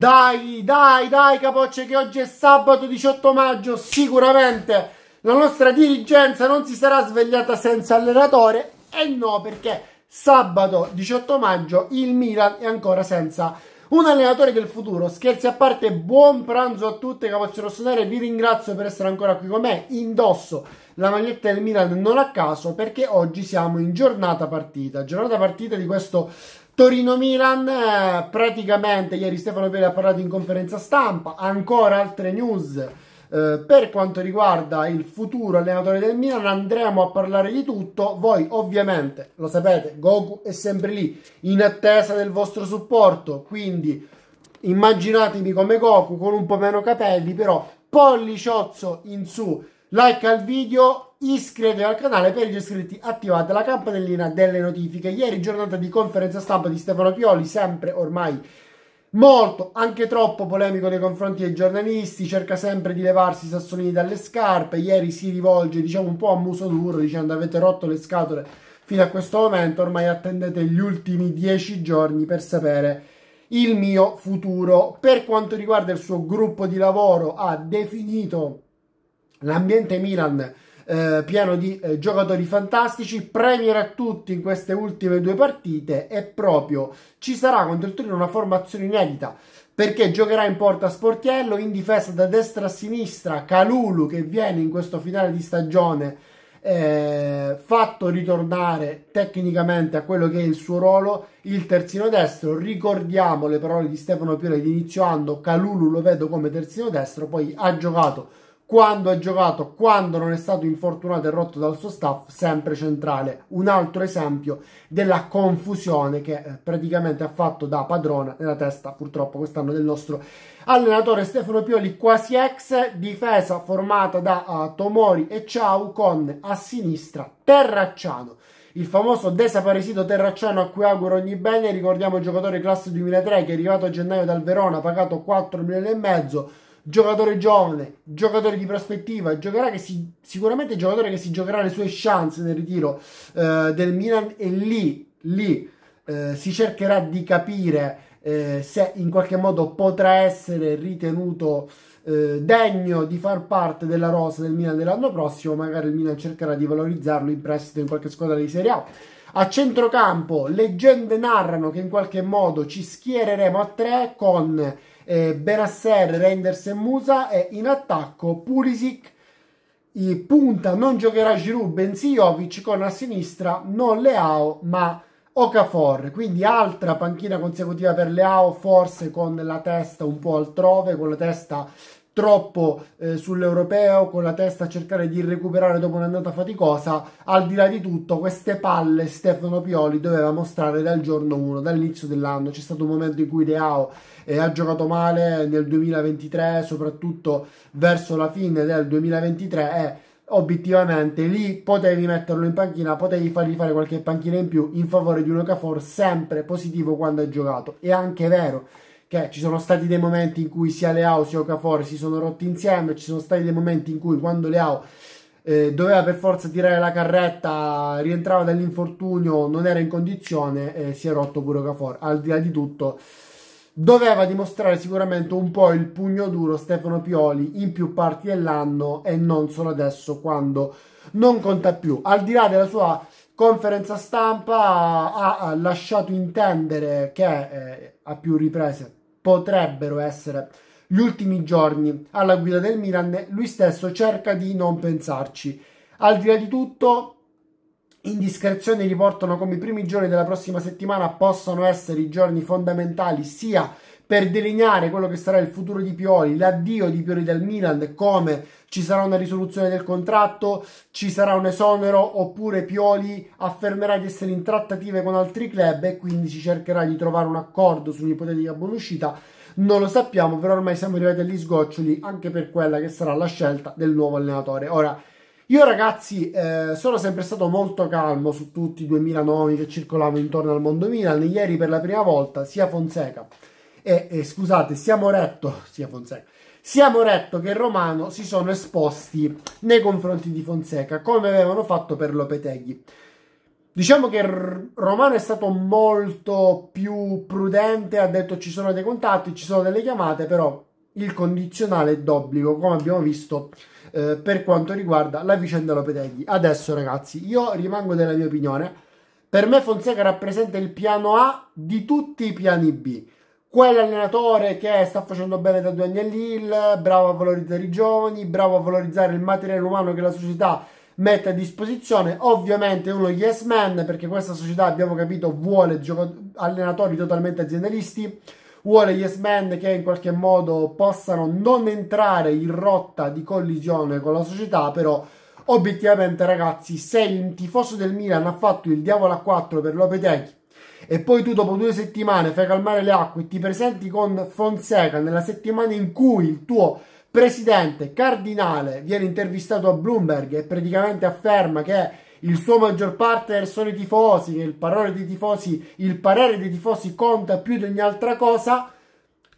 Dai, dai, dai capocce che oggi è sabato 18 maggio, sicuramente la nostra dirigenza non si sarà svegliata senza allenatore e no perché sabato 18 maggio il Milan è ancora senza un allenatore del futuro. Scherzi a parte, buon pranzo a tutte, capocce rossonere, vi ringrazio per essere ancora qui con me, indosso la maglietta del Milan non a caso perché oggi siamo in giornata partita, giornata partita di questo Torino-Milan, eh, praticamente ieri Stefano Pelle ha parlato in conferenza stampa, ancora altre news eh, per quanto riguarda il futuro allenatore del Milan, andremo a parlare di tutto, voi ovviamente lo sapete, Goku è sempre lì in attesa del vostro supporto, quindi immaginatemi come Goku con un po' meno capelli, però polliciozzo in su, like al video, iscrivetevi al canale per gli iscritti, attivate la campanellina delle notifiche. Ieri giornata di conferenza stampa di Stefano Pioli, sempre ormai molto, anche troppo polemico nei confronti dei giornalisti, cerca sempre di levarsi i sassolini dalle scarpe, ieri si rivolge diciamo un po' a muso duro dicendo avete rotto le scatole fino a questo momento, ormai attendete gli ultimi dieci giorni per sapere il mio futuro. Per quanto riguarda il suo gruppo di lavoro ha definito l'ambiente Milan eh, pieno di eh, giocatori fantastici, premier a tutti in queste ultime due partite e proprio ci sarà contro il Torino una formazione inedita perché giocherà in porta Sportiello, in difesa da destra a sinistra, Calulu che viene in questo finale di stagione eh, fatto ritornare tecnicamente a quello che è il suo ruolo, il terzino destro, ricordiamo le parole di Stefano Piore di inizio anno, Calulu lo vedo come terzino destro, poi ha giocato quando ha giocato, quando non è stato infortunato e rotto dal suo staff, sempre centrale. Un altro esempio della confusione che eh, praticamente ha fatto da padrona nella testa, purtroppo, quest'anno del nostro allenatore Stefano Pioli, quasi ex, difesa formata da uh, Tomori e Ciao con a sinistra Terracciano il famoso desaparecido Terracciano a cui auguro ogni bene, ricordiamo il giocatore classe 2003 che è arrivato a gennaio dal Verona, pagato 4 milioni e mezzo, giocatore giovane, giocatore di prospettiva, giocherà che si, sicuramente giocatore che si giocherà le sue chance nel ritiro eh, del Milan e lì, lì eh, si cercherà di capire eh, se in qualche modo potrà essere ritenuto eh, degno di far parte della rosa del Milan dell'anno prossimo, magari il Milan cercherà di valorizzarlo in prestito in qualche squadra di Serie A. A centrocampo, leggende narrano che in qualche modo ci schiereremo a tre con eh, Benasser, Renders e Musa e in attacco Pulisic i punta non giocherà Giroud bensì Jovic con a sinistra non Leao ma Okafor quindi altra panchina consecutiva per Leao forse con la testa un po' altrove con la testa troppo eh, sull'europeo, con la testa a cercare di recuperare dopo un'annata faticosa. Al di là di tutto, queste palle Stefano Pioli doveva mostrare dal giorno 1, dall'inizio dell'anno. C'è stato un momento in cui Deao eh, ha giocato male nel 2023, soprattutto verso la fine del 2023. e obiettivamente lì potevi metterlo in panchina, potevi fargli fare qualche panchina in più in favore di un Okafor sempre positivo quando ha giocato. È anche vero che ci sono stati dei momenti in cui sia Leao sia Okafor si sono rotti insieme, ci sono stati dei momenti in cui quando Leao eh, doveva per forza tirare la carretta, rientrava dall'infortunio, non era in condizione e eh, si è rotto pure Okafor. Al di là di tutto doveva dimostrare sicuramente un po' il pugno duro Stefano Pioli in più parti dell'anno e non solo adesso quando non conta più. Al di là della sua conferenza stampa ha, lasciato intendere che eh, a più riprese potrebbero essere gli ultimi giorni alla guida del Milan, lui stesso cerca di non pensarci. Al di là di tutto, indiscrezioni riportano come i primi giorni della prossima settimana possano essere i giorni fondamentali sia per delineare quello che sarà il futuro di Pioli, l'addio di Pioli dal Milan, come ci sarà una risoluzione del contratto, ci sarà un esonero oppure Pioli affermerà di essere in trattative con altri club e quindi si cercherà di trovare un accordo su un'ipotetica buona uscita. Non lo sappiamo, però ormai siamo arrivati agli sgoccioli anche per quella che sarà la scelta del nuovo allenatore. Ora, io ragazzi eh, sono sempre stato molto calmo su tutti i 2009 che circolavano intorno al mondo Milan. Ieri per la prima volta sia Fonseca e, e scusate, sia Moretto, sia Fonseca, sia Moretto che Romano si sono esposti nei confronti di Fonseca, come avevano fatto per Lopeteghi. Diciamo che Romano è stato molto più prudente, ha detto ci sono dei contatti, ci sono delle chiamate, però il condizionale è d'obbligo, come abbiamo visto eh, per quanto riguarda la vicenda Lopeteghi. Adesso ragazzi, io rimango della mia opinione, per me Fonseca rappresenta il piano A di tutti i piani B quell'allenatore che sta facendo bene da due anni all'IL, bravo a valorizzare i giovani, bravo a valorizzare il materiale umano che la società mette a disposizione. Ovviamente uno yes man, perché questa società, abbiamo capito, vuole allenatori totalmente aziendalisti, vuole yes man che in qualche modo possano non entrare in rotta di collisione con la società, però obiettivamente ragazzi, se il tifoso del Milan ha fatto il diavolo a 4 per Lopeteghi e poi tu dopo due settimane fai calmare le acque e ti presenti con Fonseca nella settimana in cui il tuo presidente cardinale viene intervistato a Bloomberg e praticamente afferma che il suo maggior partner sono i tifosi, che il parere dei tifosi, il parere dei tifosi conta più di ogni altra cosa,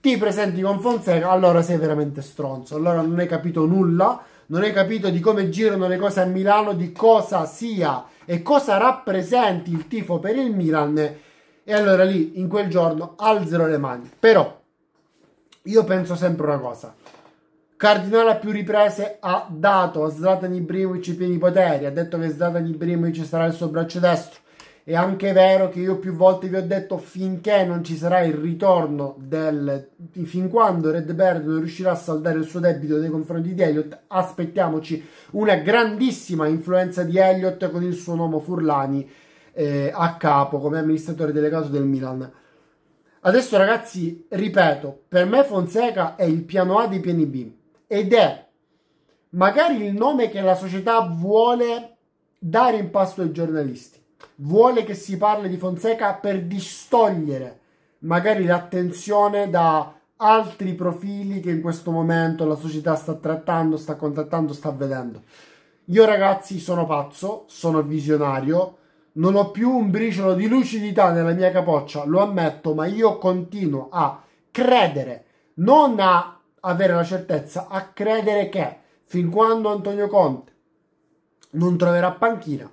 ti presenti con Fonseca, allora sei veramente stronzo, allora non hai capito nulla, non hai capito di come girano le cose a Milano, di cosa sia e cosa rappresenti il tifo per il Milan e allora lì, in quel giorno, alzano le mani. Però, io penso sempre una cosa. Cardinale a più riprese ha dato a Zlatan Ibrimovic i pieni poteri, ha detto che Zlatan Ibrimovic sarà il suo braccio destro. È anche vero che io più volte vi ho detto finché non ci sarà il ritorno del... fin quando Red Bird non riuscirà a saldare il suo debito nei confronti di Elliot, aspettiamoci una grandissima influenza di Elliot con il suo nome Furlani eh, a capo come amministratore delegato del Milan. Adesso ragazzi, ripeto, per me Fonseca è il piano A dei piani B ed è magari il nome che la società vuole dare in pasto ai giornalisti. Vuole che si parli di Fonseca per distogliere magari l'attenzione da altri profili che in questo momento la società sta trattando, sta contattando, sta vedendo. Io ragazzi sono pazzo, sono visionario, non ho più un briciolo di lucidità nella mia capoccia, lo ammetto, ma io continuo a credere, non a avere la certezza, a credere che fin quando Antonio Conte non troverà panchina,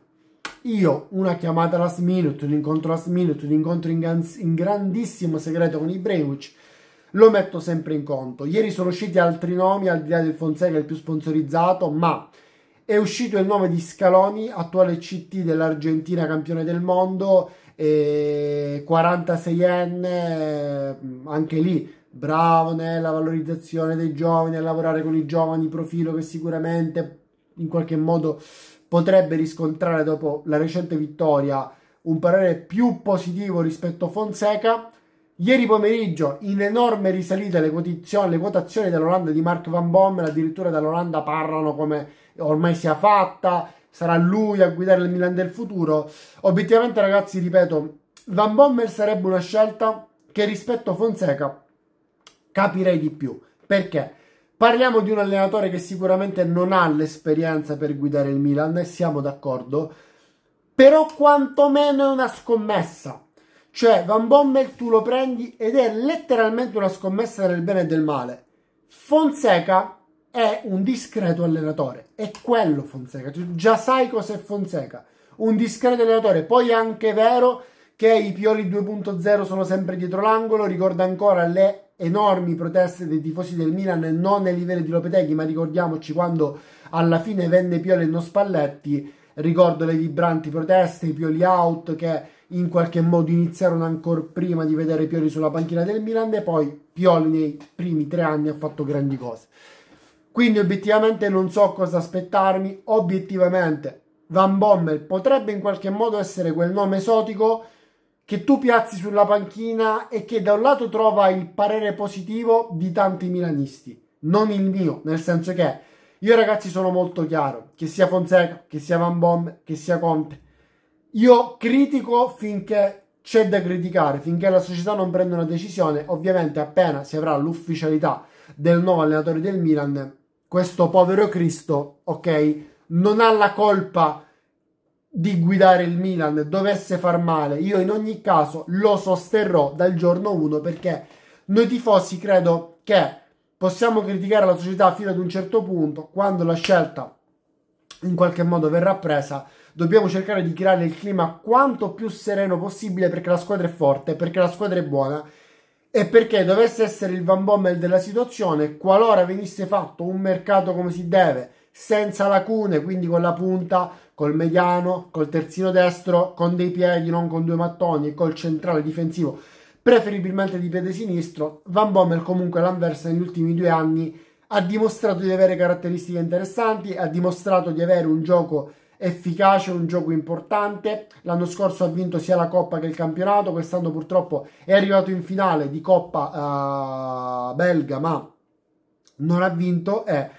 io una chiamata last minute, un incontro last minute, un incontro in, gran, in grandissimo segreto con i Ibrahimovic, lo metto sempre in conto. Ieri sono usciti altri nomi, al di là del Fonseca il più sponsorizzato, ma è uscito il nome di Scaloni, attuale CT dell'Argentina campione del mondo, 46enne, mm, anche lì bravo nella valorizzazione dei giovani, a lavorare con i giovani, profilo che sicuramente in qualche modo potrebbe riscontrare dopo la recente vittoria un parere più positivo rispetto a Fonseca. Ieri pomeriggio in enorme risalita le, le quotazioni dell'Olanda di Mark Van Bommel, addirittura dall'Olanda parlano come ormai sia fatta, sarà lui a guidare il Milan del futuro. Obiettivamente, ragazzi, ripeto, Van Bommel sarebbe una scelta che rispetto a Fonseca capirei di più. Perché? Parliamo di un allenatore che sicuramente non ha l'esperienza per guidare il Milan, e siamo d'accordo, però quantomeno è una scommessa. Cioè, Van Bommel tu lo prendi ed è letteralmente una scommessa del bene e del male. Fonseca è un discreto allenatore. È quello Fonseca. Tu già sai cos'è Fonseca. Un discreto allenatore. Poi è anche vero che i Pioli 2.0 sono sempre dietro l'angolo. Ricorda ancora le enormi proteste dei tifosi del Milan, non nei livelli di Lopeteghi, ma ricordiamoci quando alla fine venne Pioli e non Spalletti. Ricordo le vibranti proteste, i Pioli out che in qualche modo iniziarono ancora prima di vedere Pioli sulla panchina del Milan e poi Pioli nei primi tre anni ha fatto grandi cose. Quindi obiettivamente non so cosa aspettarmi, obiettivamente Van Bommel potrebbe in qualche modo essere quel nome esotico che tu piazzi sulla panchina e che da un lato trova il parere positivo di tanti milanisti, non il mio, nel senso che io ragazzi sono molto chiaro, che sia Fonseca, che sia Van Bommel, che sia Conte, io critico finché c'è da criticare, finché la società non prende una decisione, ovviamente appena si avrà l'ufficialità del nuovo allenatore del Milan, questo povero Cristo, ok, non ha la colpa di guidare il Milan, dovesse far male, io in ogni caso lo sosterrò dal giorno 1 perché noi tifosi credo che possiamo criticare la società fino ad un certo punto, quando la scelta in qualche modo verrà presa, dobbiamo cercare di creare il clima quanto più sereno possibile perché la squadra è forte, perché la squadra è buona e perché dovesse essere il Van Bommel della situazione, qualora venisse fatto un mercato come si deve, senza lacune, quindi con la punta, col mediano, col terzino destro, con dei piedi, non con due mattoni, e col centrale difensivo, preferibilmente di piede sinistro, Van Bommel comunque l'Anversa negli ultimi due anni ha dimostrato di avere caratteristiche interessanti, ha dimostrato di avere un gioco efficace, un gioco importante. L'anno scorso ha vinto sia la Coppa che il campionato, quest'anno purtroppo è arrivato in finale di Coppa uh, belga, ma non ha vinto eh,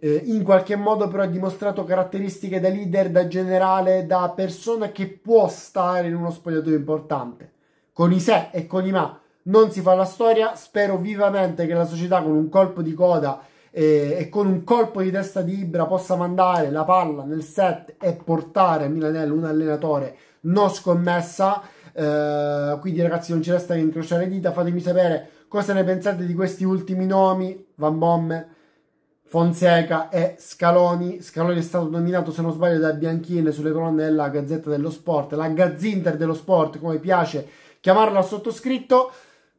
in qualche modo però ha dimostrato caratteristiche da leader, da generale, da persona che può stare in uno spogliatoio importante. Con i se e con i ma non si fa la storia, spero vivamente che la società con un colpo di coda e, e, con un colpo di testa di Ibra possa mandare la palla nel set e portare a Milanello un allenatore non scommessa. Eh, quindi ragazzi non ci resta che incrociare dita, fatemi sapere cosa ne pensate di questi ultimi nomi, Van Bomme, Fonseca e Scaloni. Scaloni è stato nominato, se non sbaglio, da Bianchine sulle colonne della Gazzetta dello Sport, la Gazzinter dello Sport, come piace chiamarlo chiamarla sottoscritto.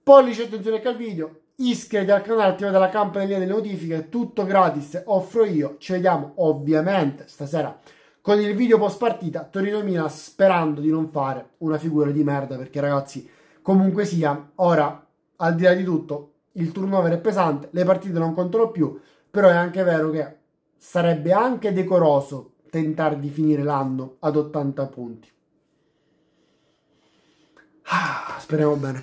Pollice attenzione anche al video, iscriviti al canale, attivate la campanella delle notifiche, tutto gratis, offro io. Ci vediamo ovviamente stasera con il video post partita Torino-Milan sperando di non fare una figura di merda perché ragazzi, comunque sia, ora al di là di tutto il turnover è pesante, le partite non contano più, però è anche vero che sarebbe anche decoroso tentare di finire l'anno ad 80 punti. Ah, speriamo bene.